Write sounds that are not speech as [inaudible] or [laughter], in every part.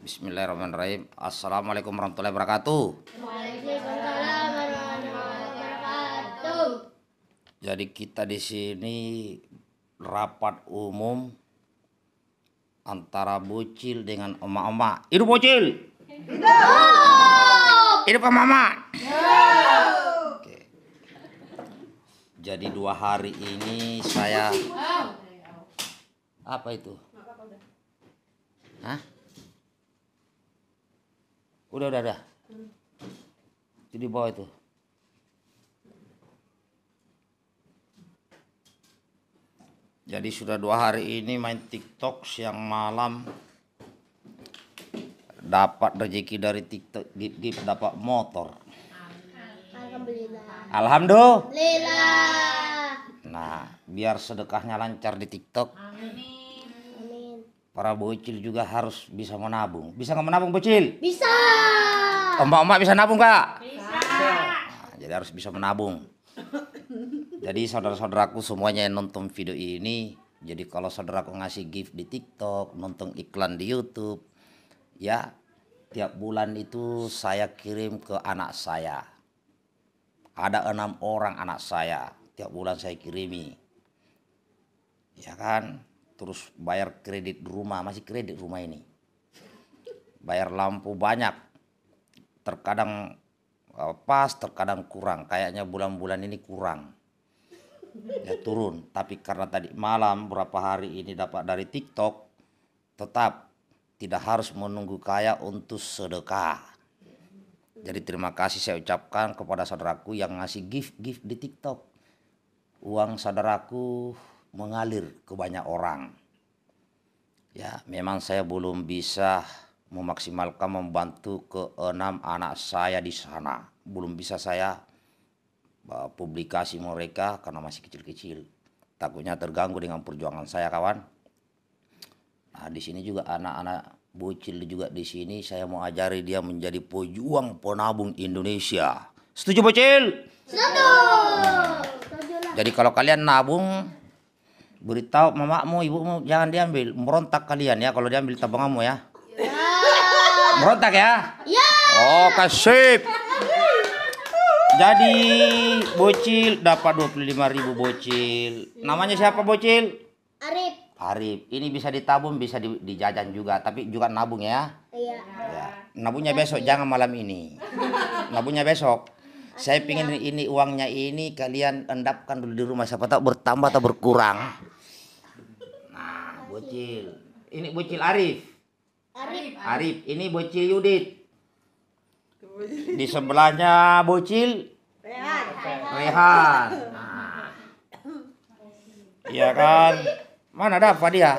Bismillahirrahmanirrahim. Assalamualaikum warahmatullahi wabarakatuh. Waalaikumsalam warahmatullahi wabarakatuh. Jadi kita di sini rapat umum antara bocil dengan oma-oma. Hidup bocil. Hidup. Hidup emak Oke. Jadi dua hari ini saya apa itu? Hah? Udah, udah, udah. Itu di bawah itu. Jadi sudah dua hari ini main TikTok siang malam dapat rezeki dari TikTok dip, dapat motor. Alhamdulillah. Alhamdulillah. Nah, biar sedekahnya lancar di TikTok. Amin. Para bocil juga harus bisa menabung. Bisa nggak menabung bocil? Bisa. Ombak-ombak bisa nabung nggak? Bisa. Nah, jadi harus bisa menabung. Jadi saudara-saudaraku semuanya yang nonton video ini, jadi kalau saudaraku ngasih gift di TikTok, nonton iklan di YouTube, ya tiap bulan itu saya kirim ke anak saya. Ada enam orang anak saya tiap bulan saya kirimi. Ya kan? terus bayar kredit rumah masih kredit rumah ini bayar lampu banyak terkadang eh, pas terkadang kurang kayaknya bulan-bulan ini kurang ya turun tapi karena tadi malam berapa hari ini dapat dari TikTok tetap tidak harus menunggu kaya untuk sedekah jadi terima kasih saya ucapkan kepada saudaraku yang ngasih gift gift di TikTok uang saudaraku mengalir ke banyak orang. Ya, memang saya belum bisa memaksimalkan membantu ke enam anak saya di sana. Belum bisa saya e, publikasi mereka karena masih kecil-kecil. Takutnya terganggu dengan perjuangan saya, kawan. Nah, di sini juga anak-anak bocil juga di sini saya mau ajari dia menjadi pejuang penabung Indonesia. Setuju bocil? Setuju. Jadi kalau kalian nabung beritahu mamamu ibumu jangan diambil merontak kalian ya kalau diambil tabunganmu ya, ya. merontak ya ya oh kasih jadi bocil dapat dua puluh lima ribu bocil namanya siapa bocil Arif Arif ini bisa ditabung bisa dijajan juga tapi juga nabung ya iya ya. nabungnya besok jangan malam ini nabungnya besok saya pingin ya. ini uangnya ini kalian endapkan dulu di rumah siapa tahu bertambah atau berkurang Bocil. Ini bocil Arif. Arif. Arif. Ini bocil Yudit. Di sebelahnya bocil Rehan. Rehan. Nah. Iya kan? Mana dapat dia?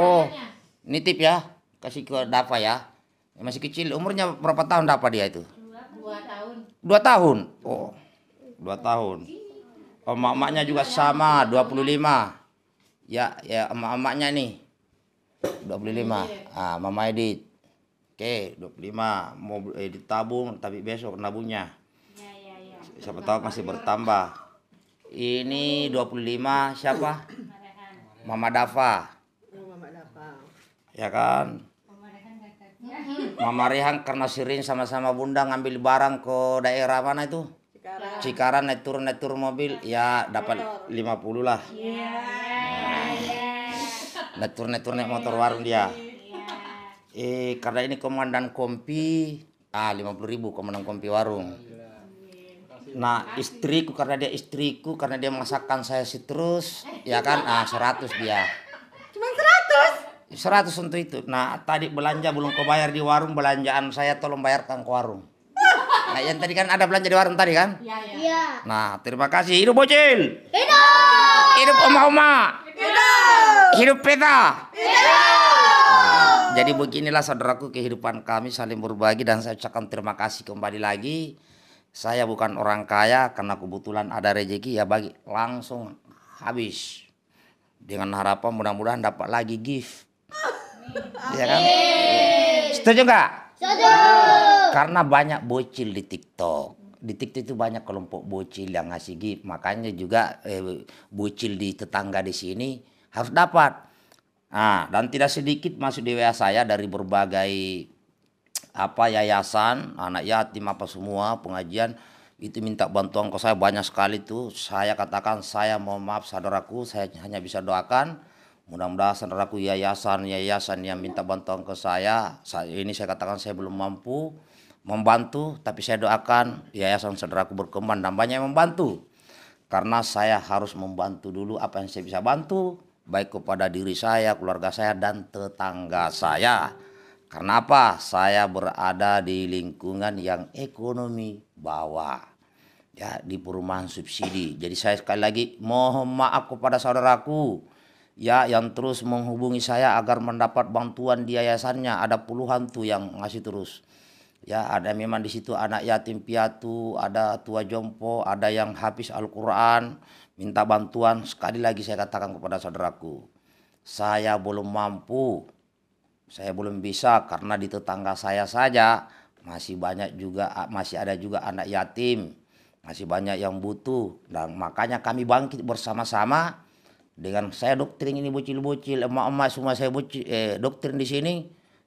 Oh, nitip ya. Kasih ke Dafa ya. Masih kecil, umurnya berapa tahun dapat dia itu? Dua tahun. Dua tahun? Oh, dua tahun. Oh, mamanya juga sama, 25 ya ya emak-emaknya nih 25 ah mama edit oke 25 mau eh, ditabung tapi besok nabungnya ya, ya, ya. siapa tahu masih bertambah ini 25 siapa mama Dafa oh, ya kan Mama Rehan [laughs] karena Sirin sama-sama Bunda ngambil barang ke daerah mana itu? Cikarang. Cikarang naik turun naik turun mobil ya dapat 50 lah. Yeah. Netur-netur naik motor warung dia. Iya. Eh, karena ini komandan kompi, ah lima puluh ribu komandan kompi warung. Iya. Nah, istriku karena dia istriku, karena dia masakan saya sih terus, eh, ya kan? Ah, seratus dia. Cuma seratus? Seratus untuk itu. Nah, tadi belanja belum kebayar di warung, belanjaan saya tolong bayarkan ke warung. [laughs] Nah, yang tadi kan ada belanja di warung tadi kan? Iya. Ya. Nah, terima kasih. Hidup bocil. Hidup. Hidup oma-oma. Hidup peta. Hidup. jadi beginilah saudaraku kehidupan kami saling berbagi dan saya ucapkan terima kasih kembali lagi. Saya bukan orang kaya karena kebetulan ada rezeki ya bagi langsung habis. Dengan harapan mudah-mudahan dapat lagi gift. Iya kan? Setuju nggak? Setuju. Karena banyak bocil di TikTok di TikTok itu banyak kelompok bocil yang ngasih gift makanya juga eh, bocil di tetangga di sini harus dapat. Nah, dan tidak sedikit masuk di WA saya dari berbagai apa yayasan, anak yatim apa semua, pengajian itu minta bantuan ke saya banyak sekali tuh. Saya katakan saya mohon maaf saudaraku, saya hanya bisa doakan mudah-mudahan saudaraku yayasan-yayasan yang minta bantuan ke saya. Saat ini saya katakan saya belum mampu membantu, tapi saya doakan yayasan saudaraku berkembang dan banyak yang membantu. Karena saya harus membantu dulu apa yang saya bisa bantu baik kepada diri saya, keluarga saya dan tetangga saya. Kenapa saya berada di lingkungan yang ekonomi bawah? Ya, di perumahan subsidi. Jadi saya sekali lagi mohon maaf kepada saudaraku ya yang terus menghubungi saya agar mendapat bantuan di yayasannya. Ada puluhan tuh yang ngasih terus ya ada memang di situ anak yatim piatu, ada tua jompo, ada yang habis Al-Qur'an, minta bantuan. Sekali lagi saya katakan kepada saudaraku, saya belum mampu. Saya belum bisa karena di tetangga saya saja masih banyak juga masih ada juga anak yatim, masih banyak yang butuh dan makanya kami bangkit bersama-sama dengan saya doktrin ini bocil-bocil, emak-emak semua saya bocil eh, doktrin di sini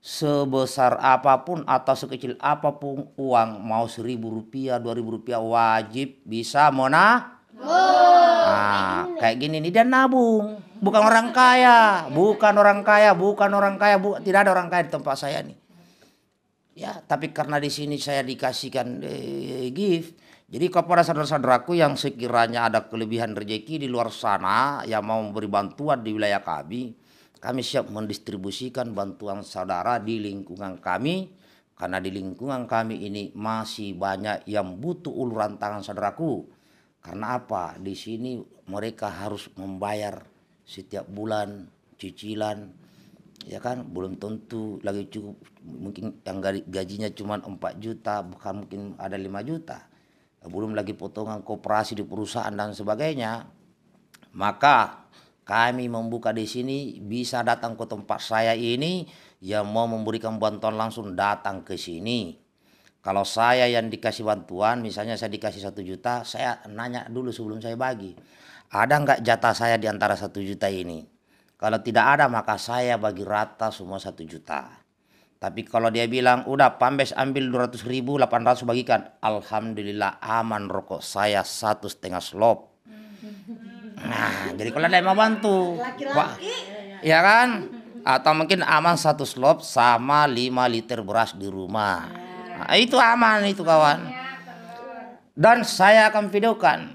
sebesar apapun atau sekecil apapun uang mau seribu rupiah dua ribu rupiah wajib bisa mona nah, kayak gini nih dan nabung bukan orang kaya bukan orang kaya bukan orang kaya bu tidak ada orang kaya di tempat saya nih ya tapi karena di sini saya dikasihkan eh, gift jadi kepada saudara-saudaraku yang sekiranya ada kelebihan rejeki di luar sana yang mau memberi bantuan di wilayah kami kami siap mendistribusikan bantuan saudara di lingkungan kami karena di lingkungan kami ini masih banyak yang butuh uluran tangan saudaraku. Karena apa? Di sini mereka harus membayar setiap bulan cicilan ya kan belum tentu lagi cukup mungkin yang gajinya cuma 4 juta bukan mungkin ada 5 juta belum lagi potongan koperasi di perusahaan dan sebagainya maka kami membuka di sini bisa datang ke tempat saya ini yang mau memberikan bantuan langsung datang ke sini. Kalau saya yang dikasih bantuan, misalnya saya dikasih satu juta, saya nanya dulu sebelum saya bagi. Ada nggak jatah saya di antara satu juta ini? Kalau tidak ada, maka saya bagi rata semua satu juta. Tapi kalau dia bilang, udah Pambes ambil 200 ribu, 800 bagikan. Alhamdulillah aman rokok saya satu setengah slop. Hmm. Nah, jadi kalau ada yang mau bantu. Laki-laki. Ya kan? Atau mungkin aman satu slop sama lima liter beras di rumah. Nah, itu aman itu kawan. Dan saya akan videokan.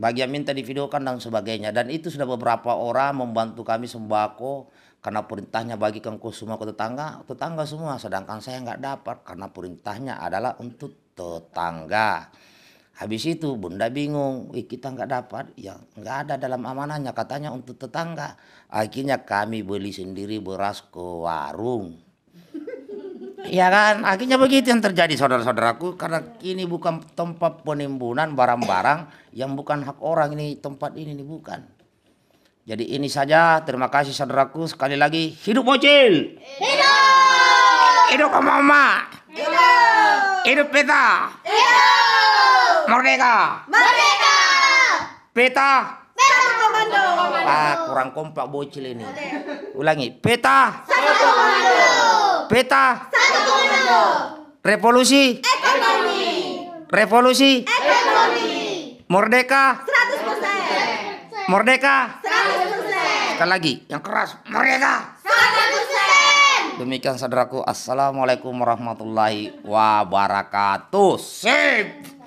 Bagi yang minta divideokan dan sebagainya. Dan itu sudah beberapa orang membantu kami sembako. Karena perintahnya bagikan ke semua ke tetangga. Tetangga semua. Sedangkan saya nggak dapat. Karena perintahnya adalah untuk tetangga. Habis itu bunda bingung, Wih, kita nggak dapat, ya nggak ada dalam amanahnya katanya untuk tetangga. Akhirnya kami beli sendiri beras ke warung. [laughs] ya kan, akhirnya begitu yang terjadi saudara-saudaraku karena ini bukan tempat penimbunan barang-barang yang bukan hak orang ini tempat ini ini bukan. Jadi ini saja, terima kasih saudaraku sekali lagi hidup bocil. Hidup. Hidup mama. Hidup. Hidup peta. Hidup. Merdeka. Merdeka. Peta. Peta komando. Ah, kurang kompak bocil ini. Ulangi. Peta. Satu komando. Peta. Satu komando. Revolusi. Ekonomi. Revolusi. Ekonomi. Merdeka. 100%. Merdeka. 100%. Sekali lagi, yang keras. Merdeka. 100%. Demikian saudaraku. Assalamualaikum warahmatullahi wabarakatuh. Sip.